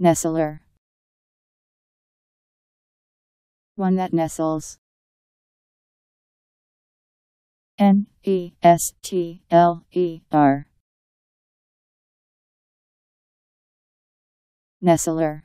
Nestler. One that nestles. N E S T L E R. Nestler.